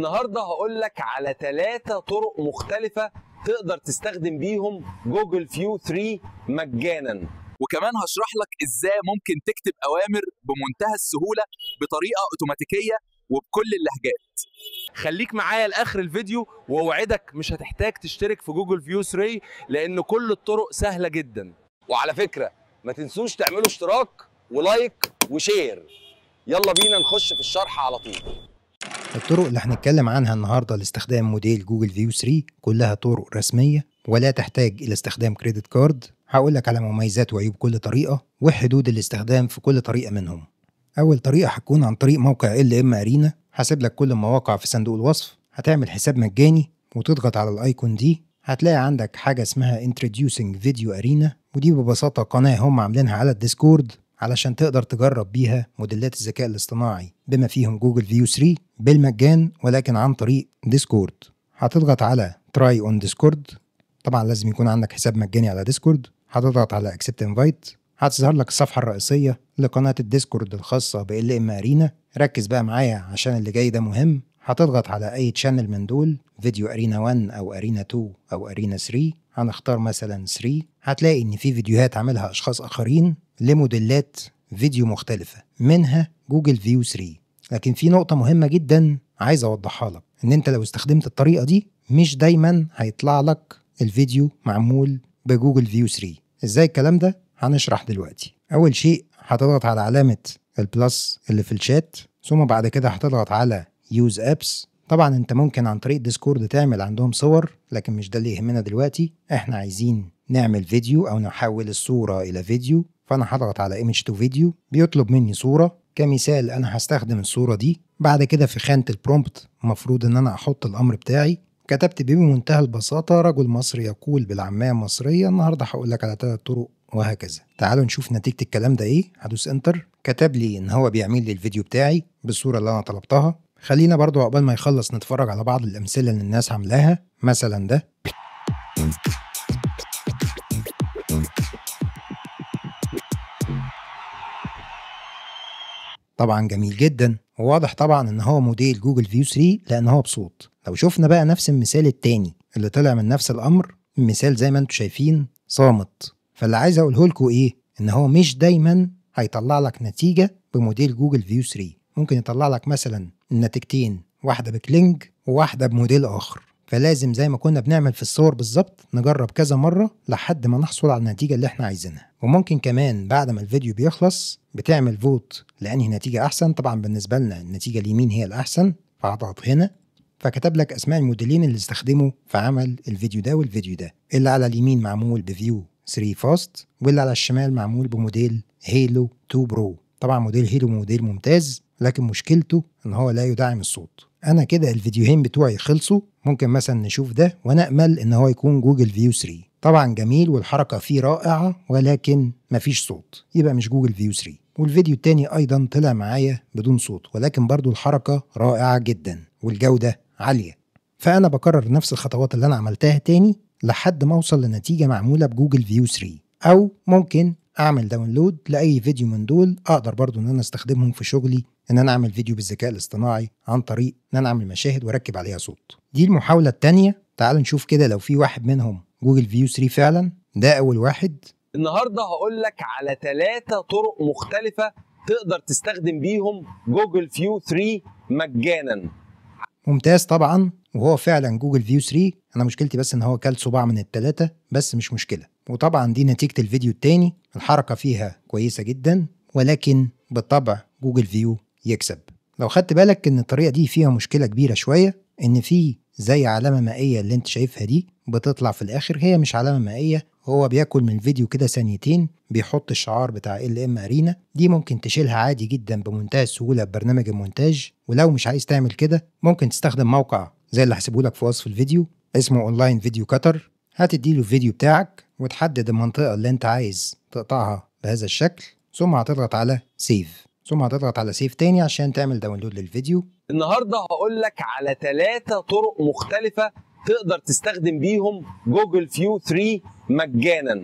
النهارده هقول لك على ثلاثة طرق مختلفة تقدر تستخدم بيهم جوجل فيو 3 مجانا وكمان هشرح لك ازاي ممكن تكتب اوامر بمنتهى السهولة بطريقة اوتوماتيكية وبكل اللهجات خليك معايا لاخر الفيديو واوعدك مش هتحتاج تشترك في جوجل فيو 3 لان كل الطرق سهلة جدا وعلى فكرة ما تنسوش تعملوا اشتراك ولايك وشير يلا بينا نخش في الشرح على طول الطرق اللي هنتكلم عنها النهارده لاستخدام موديل جوجل فيو 3 كلها طرق رسميه ولا تحتاج الى استخدام كريدت كارد هقول لك على مميزات وعيوب كل طريقه وحدود الاستخدام في كل طريقه منهم اول طريقه هتكون عن طريق موقع ال ام ارينا هسيب لك كل المواقع في صندوق الوصف هتعمل حساب مجاني وتضغط على الايكون دي هتلاقي عندك حاجه اسمها introducing video arena ودي ببساطه قناه هم عاملينها على الديسكورد علشان تقدر تجرب بيها موديلات الذكاء الاصطناعي بما فيهم جوجل فيو 3 بالمجان ولكن عن طريق ديسكورد هتضغط على تراي اون ديسكورد طبعا لازم يكون عندك حساب مجاني على ديسكورد هتضغط على اكسبت انفايت هتظهر لك الصفحه الرئيسيه لقناه الديسكورد الخاصه ب ال ام ارينا ركز بقى معايا عشان اللي جاي ده مهم هتضغط على اي تشانل من دول فيديو ارينا 1 او ارينا 2 او ارينا 3 هنختار مثلا 3 هتلاقي ان في فيديوهات عاملها اشخاص اخرين لموديلات فيديو مختلفه منها جوجل فيو 3 لكن في نقطه مهمه جدا عايز اوضحها لك ان انت لو استخدمت الطريقه دي مش دايما هيطلع لك الفيديو معمول بجوجل فيو 3 ازاي الكلام ده هنشرح دلوقتي اول شيء هتضغط على علامه البلس اللي في الشات ثم بعد كده هتضغط على يوز ابس طبعا انت ممكن عن طريق ديسكورد تعمل عندهم صور لكن مش ده اللي يهمنا دلوقتي احنا عايزين نعمل فيديو او نحول الصورة الى فيديو فانا هضغط على ايمج تو فيديو بيطلب مني صورة كمثال انا هستخدم الصورة دي بعد كده في خانة البرومبت المفروض ان انا احط الامر بتاعي كتبت بمنتهى البساطة رجل مصري يقول بالعامية المصرية النهاردة هقول لك على ثلاث طرق وهكذا تعالوا نشوف نتيجة الكلام ده ايه هدوس انتر كتب لي ان هو بيعمل لي الفيديو بتاعي بالصورة اللي انا طلبتها خلينا برضو عقبال ما يخلص نتفرج على بعض الأمثلة اللي الناس عاملاها مثلا ده طبعا جميل جدا وواضح طبعا ان هو موديل جوجل فيو 3 لان هو بصوت لو شفنا بقى نفس المثال التاني اللي طلع من نفس الامر مثال زي ما انتم شايفين صامت فاللي عايز اقوله لكم ايه ان هو مش دايما هيطلع لك نتيجه بموديل جوجل فيو 3 ممكن يطلع لك مثلا النتيجتين واحدة بكلينج وواحدة بموديل آخر فلازم زي ما كنا بنعمل في الصور بالظبط نجرب كذا مرة لحد ما نحصل على النتيجة اللي احنا عايزينها وممكن كمان بعد ما الفيديو بيخلص بتعمل فوت لأنهي نتيجة أحسن طبعا بالنسبة لنا النتيجة اليمين هي الأحسن فهضغط هنا فكتب لك أسماء الموديلين اللي استخدموا في عمل الفيديو ده والفيديو ده اللي على اليمين معمول بفيو 3 فاست واللي على الشمال معمول بموديل هيلو 2 برو طبعا موديل هيلو موديل ممتاز لكن مشكلته ان هو لا يدعم الصوت انا كده الفيديوهين بتوعي خلصوا ممكن مثلا نشوف ده ونامل ان هو يكون جوجل فيو 3 طبعا جميل والحركه فيه رائعه ولكن مفيش صوت يبقى مش جوجل فيو 3 والفيديو التاني ايضا طلع معايا بدون صوت ولكن برضو الحركه رائعه جدا والجوده عاليه فانا بكرر نفس الخطوات اللي انا عملتها تاني لحد ما اوصل لنتيجه معموله بجوجل فيو 3 او ممكن اعمل داونلود لاي فيديو من دول اقدر برضو ان انا استخدمهم في شغلي ان انا اعمل فيديو بالذكاء الاصطناعي عن طريق ان انا اعمل مشاهد واركب عليها صوت دي المحاوله الثانيه تعال نشوف كده لو في واحد منهم جوجل فيو 3 فعلا ده اول واحد النهارده هقول لك على ثلاثه طرق مختلفه تقدر تستخدم بيهم جوجل فيو 3 مجانا ممتاز طبعا وهو فعلا جوجل فيو 3 انا مشكلتي بس ان هو كل صباع من التلاتة بس مش مشكله وطبعا دي نتيجه الفيديو الثاني الحركه فيها كويسه جدا ولكن بالطبع جوجل فيو يكسب لو خدت بالك ان الطريقه دي فيها مشكله كبيره شويه ان في زي علامه مائيه اللي انت شايفها دي بتطلع في الاخر هي مش علامه مائيه هو بياكل من الفيديو كده ثانيتين بيحط الشعار بتاع ال ام ارينا دي ممكن تشيلها عادي جدا بمنتهى السهوله ببرنامج المونتاج ولو مش عايز تعمل كده ممكن تستخدم موقع زي اللي هسيبه لك في وصف الفيديو اسمه اونلاين فيديو كتر هتديله الفيديو بتاعك وتحدد المنطقة اللي انت عايز تقطعها بهذا الشكل ثم هتضغط على سيف ثم هتضغط على سيف تاني عشان تعمل داونلود للفيديو النهارده هقول لك على ثلاثة طرق مختلفة تقدر تستخدم بيهم جوجل فيو 3 مجانا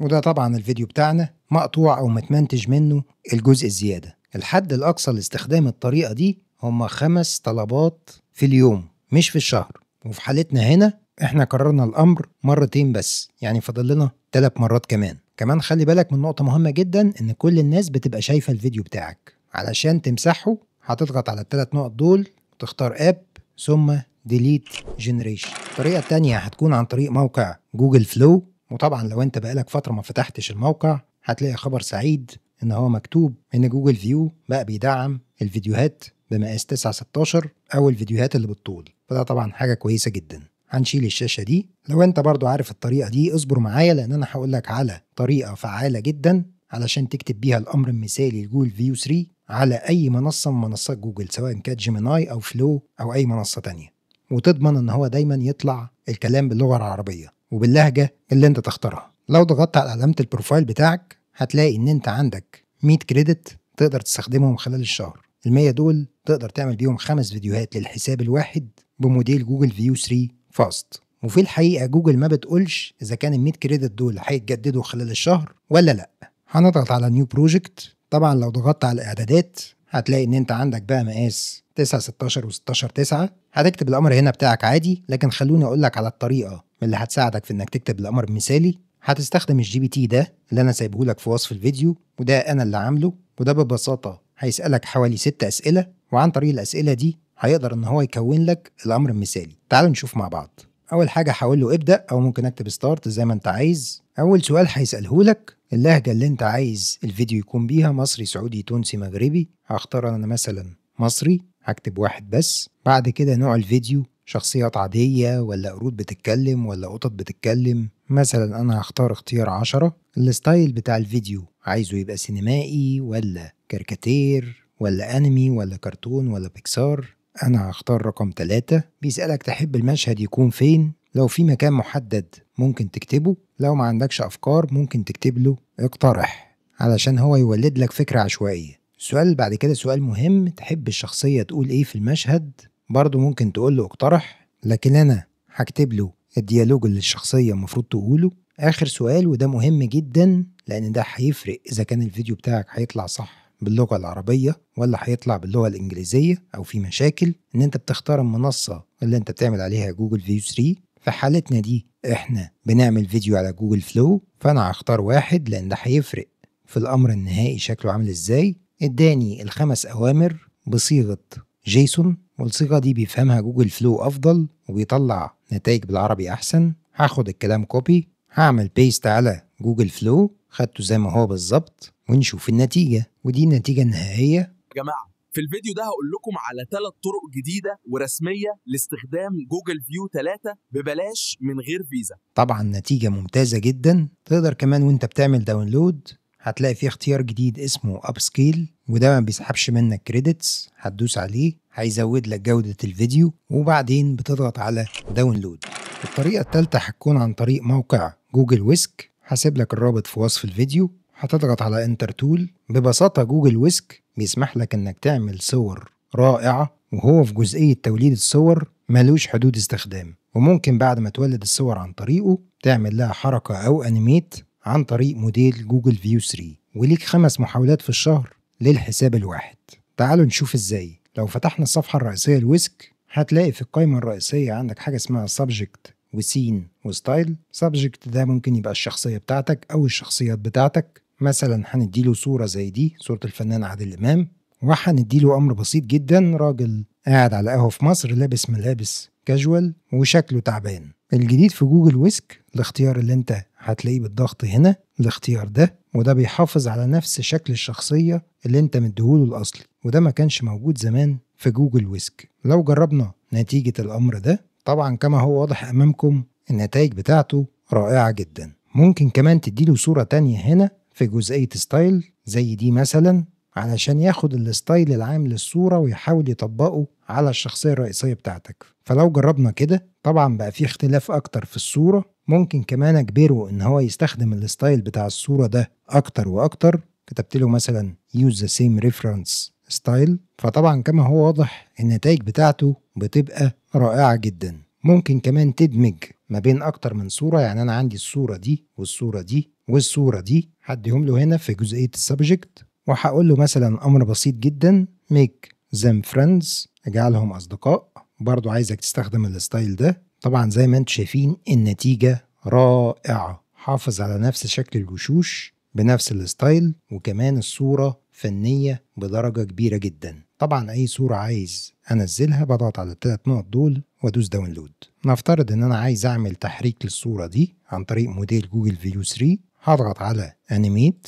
وده طبعا الفيديو بتاعنا مقطوع او متمنتج منه الجزء الزيادة الحد الاقصى لاستخدام الطريقة دي هم خمس طلبات في اليوم مش في الشهر وفي حالتنا هنا احنا كررنا الامر مرتين بس يعني فاضل لنا ثلاث مرات كمان كمان خلي بالك من نقطه مهمه جدا ان كل الناس بتبقى شايفه الفيديو بتاعك علشان تمسحه هتضغط على الثلاث نقط دول وتختار اب ثم ديليت جنريشن الطريقه الثانيه هتكون عن طريق موقع جوجل فلو وطبعا لو انت بقالك فتره ما فتحتش الموقع هتلاقي خبر سعيد ان هو مكتوب ان جوجل فيو بقى بيدعم الفيديوهات بمقاس 9 16 او الفيديوهات اللي بالطول فده طبعا حاجه كويسه جدا هنشيل الشاشه دي لو انت برضو عارف الطريقه دي اصبر معايا لان انا هقول لك على طريقه فعاله جدا علشان تكتب بيها الامر المثالي لجوجل فيو 3 على اي منصه من منصات جوجل سواء كانت جيميناي او فلو او اي منصه تانية وتضمن ان هو دايما يطلع الكلام باللغه العربيه وباللهجه اللي انت تختارها لو ضغطت على علامه البروفايل بتاعك هتلاقي ان انت عندك 100 كريدت تقدر تستخدمهم خلال الشهر ال 100 دول تقدر تعمل بيهم خمس فيديوهات للحساب الواحد بموديل جوجل فيو 3 فاست وفي الحقيقه جوجل ما بتقولش اذا كان ال 100 كريدت دول هيتجددوا خلال الشهر ولا لا هنضغط على نيو بروجكت طبعا لو ضغطت على الاعدادات هتلاقي ان انت عندك بقى مقاس 9 16 و16 9 هتكتب الامر هنا بتاعك عادي لكن خلوني اقول لك على الطريقه اللي هتساعدك في انك تكتب الامر المثالي هتستخدم الجي بي تي ده اللي انا سايبه لك في وصف الفيديو وده انا اللي عامله وده ببساطه هيسالك حوالي 6 اسئله وعن طريق الاسئله دي هيقدر ان هو يكون لك الامر المثالي تعالوا نشوف مع بعض اول حاجه هقول له ابدا او ممكن اكتب ستارت زي ما انت عايز اول سؤال هيساله لك اللهجه اللي انت عايز الفيديو يكون بيها مصري سعودي تونسي مغربي هختار انا مثلا مصري هكتب واحد بس بعد كده نوع الفيديو شخصيات عادية ولا قرود بتتكلم ولا قطط بتتكلم مثلا أنا هختار اختيار عشرة الستايل بتاع الفيديو عايزه يبقى سينمائي ولا كاريكاتير ولا أنمي ولا كرتون ولا بيكسار أنا هختار رقم ثلاثة بيسألك تحب المشهد يكون فين لو في مكان محدد ممكن تكتبه لو ما عندكش أفكار ممكن تكتب له اقترح علشان هو يولد لك فكرة عشوائية السؤال اللي بعد كده سؤال مهم تحب الشخصية تقول إيه في المشهد برضه ممكن تقول له اقترح لكن أنا هكتب له الديالوج اللي الشخصية المفروض تقوله آخر سؤال وده مهم جدا لأن ده هيفرق إذا كان الفيديو بتاعك هيطلع صح باللغة العربية ولا هيطلع باللغة الإنجليزية أو في مشاكل إن أنت بتختار المنصة اللي أنت بتعمل عليها جوجل فيو 3 في حالتنا دي إحنا بنعمل فيديو على جوجل فلو فأنا هختار واحد لأن ده هيفرق في الأمر النهائي شكله عامل إزاي إداني الخمس أوامر بصيغة جيسون والصيغة دي بيفهمها جوجل فلو أفضل وبيطلع نتائج بالعربي أحسن هاخد الكلام كوبي هعمل بيست على جوجل فلو خدته زي ما هو بالظبط ونشوف النتيجه ودي النتيجه النهائيه يا جماعه في الفيديو ده هقول لكم على ثلاث طرق جديده ورسميه لاستخدام جوجل فيو 3 ببلاش من غير فيزا طبعا نتيجه ممتازه جدا تقدر كمان وانت بتعمل داونلود هتلاقي في اختيار جديد اسمه اب سكيل وده ما بيسحبش منك كريدتس هتدوس عليه هيزود لك جودة الفيديو وبعدين بتضغط على داونلود الطريقة الثالثة هتكون عن طريق موقع جوجل ويسك هسيب لك الرابط في وصف الفيديو هتضغط على انتر تول ببساطة جوجل ويسك بيسمح لك انك تعمل صور رائعة وهو في جزئية توليد الصور ملوش حدود استخدام وممكن بعد ما تولد الصور عن طريقه تعمل لها حركة أو أنيميت عن طريق موديل جوجل فيو 3 وليك خمس محاولات في الشهر للحساب الواحد تعالوا نشوف ازاي لو فتحنا الصفحة الرئيسية الويسك هتلاقي في القائمة الرئيسية عندك حاجة اسمها سبجكت وسين وستايل سبجكت ده ممكن يبقى الشخصية بتاعتك أو الشخصيات بتاعتك مثلا هنديله صورة زي دي صورة الفنان عادل إمام وهنديله أمر بسيط جدا راجل قاعد على قهوة في مصر لابس ملابس كاجوال وشكله تعبان الجديد في جوجل ويسك الاختيار اللي انت هتلاقيه بالضغط هنا الاختيار ده وده بيحافظ على نفس شكل الشخصية اللي انت مديهوله الأصلي وده ما كانش موجود زمان في جوجل ويسك لو جربنا نتيجة الأمر ده طبعا كما هو واضح أمامكم النتائج بتاعته رائعة جدا ممكن كمان تديله صورة تانية هنا في جزئية ستايل زي دي مثلا علشان ياخد الستايل العام للصورة ويحاول يطبقه على الشخصية الرئيسية بتاعتك فلو جربنا كده طبعا بقى في اختلاف أكتر في الصورة ممكن كمان أجبره إن هو يستخدم الستايل بتاع الصورة ده أكتر وأكتر كتبت له مثلا use the same reference ستايل فطبعا كما هو واضح النتائج بتاعته بتبقى رائعة جدا ممكن كمان تدمج ما بين اكتر من صورة يعني انا عندي الصورة دي والصورة دي والصورة دي هديهم له هنا في جزئية السبجكت وهقول له مثلا امر بسيط جدا make them friends اجعلهم اصدقاء برضو عايزك تستخدم الستايل ده طبعا زي ما انتم شايفين النتيجة رائعة حافظ على نفس شكل الوشوش بنفس الستايل وكمان الصورة فنية بدرجة كبيرة جدا طبعا أي صورة عايز أنزلها بضغط على التلات نقط دول وأدوس داونلود نفترض إن أنا عايز أعمل تحريك للصورة دي عن طريق موديل جوجل فيو 3 هضغط على أنيميت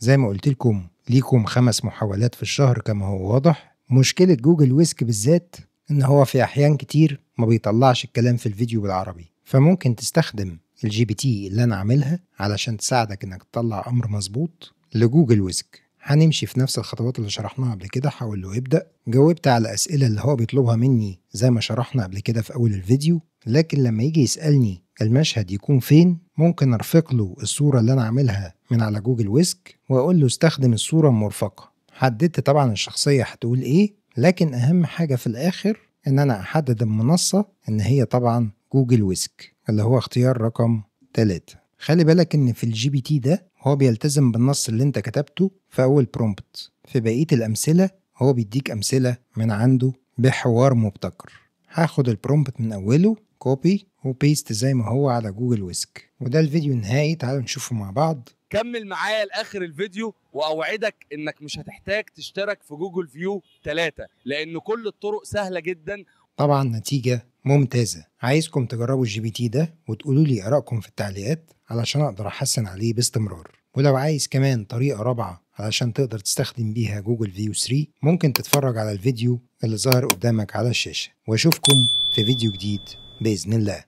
زي ما قلت لكم ليكم خمس محاولات في الشهر كما هو واضح مشكلة جوجل ويسك بالذات إن هو في أحيان كتير ما بيطلعش الكلام في الفيديو بالعربي فممكن تستخدم الجي بي تي اللي أنا عاملها علشان تساعدك إنك تطلع أمر مظبوط لجوجل ويسك هنمشي في نفس الخطوات اللي شرحناها قبل كده حاول له يبدأ جاوبت على الأسئلة اللي هو بيطلبها مني زي ما شرحنا قبل كده في أول الفيديو لكن لما يجي يسألني المشهد يكون فين ممكن أرفق له الصورة اللي أنا عاملها من على جوجل ويسك وأقول له استخدم الصورة المرفقة حددت طبعا الشخصية هتقول إيه لكن أهم حاجة في الآخر إن أنا أحدد المنصة إن هي طبعا جوجل ويسك اللي هو اختيار رقم 3 خلي بالك ان في الجي بي تي ده هو بيلتزم بالنص اللي انت كتبته في اول برومبت في بقيه الامثله هو بيديك امثله من عنده بحوار مبتكر هاخد البرومبت من اوله كوبي وبيست زي ما هو على جوجل ويسك وده الفيديو النهائي تعالوا نشوفه مع بعض كمل معايا لاخر الفيديو واوعدك انك مش هتحتاج تشترك في جوجل فيو 3 لان كل الطرق سهله جدا طبعا نتيجة ممتازة عايزكم تجربوا الجي بي تي ده وتقولوا لي آرائكم في التعليقات علشان أقدر أحسن عليه باستمرار ولو عايز كمان طريقة رابعة علشان تقدر تستخدم بيها جوجل فيو 3 ممكن تتفرج على الفيديو اللي ظاهر قدامك على الشاشة وأشوفكم في فيديو جديد بإذن الله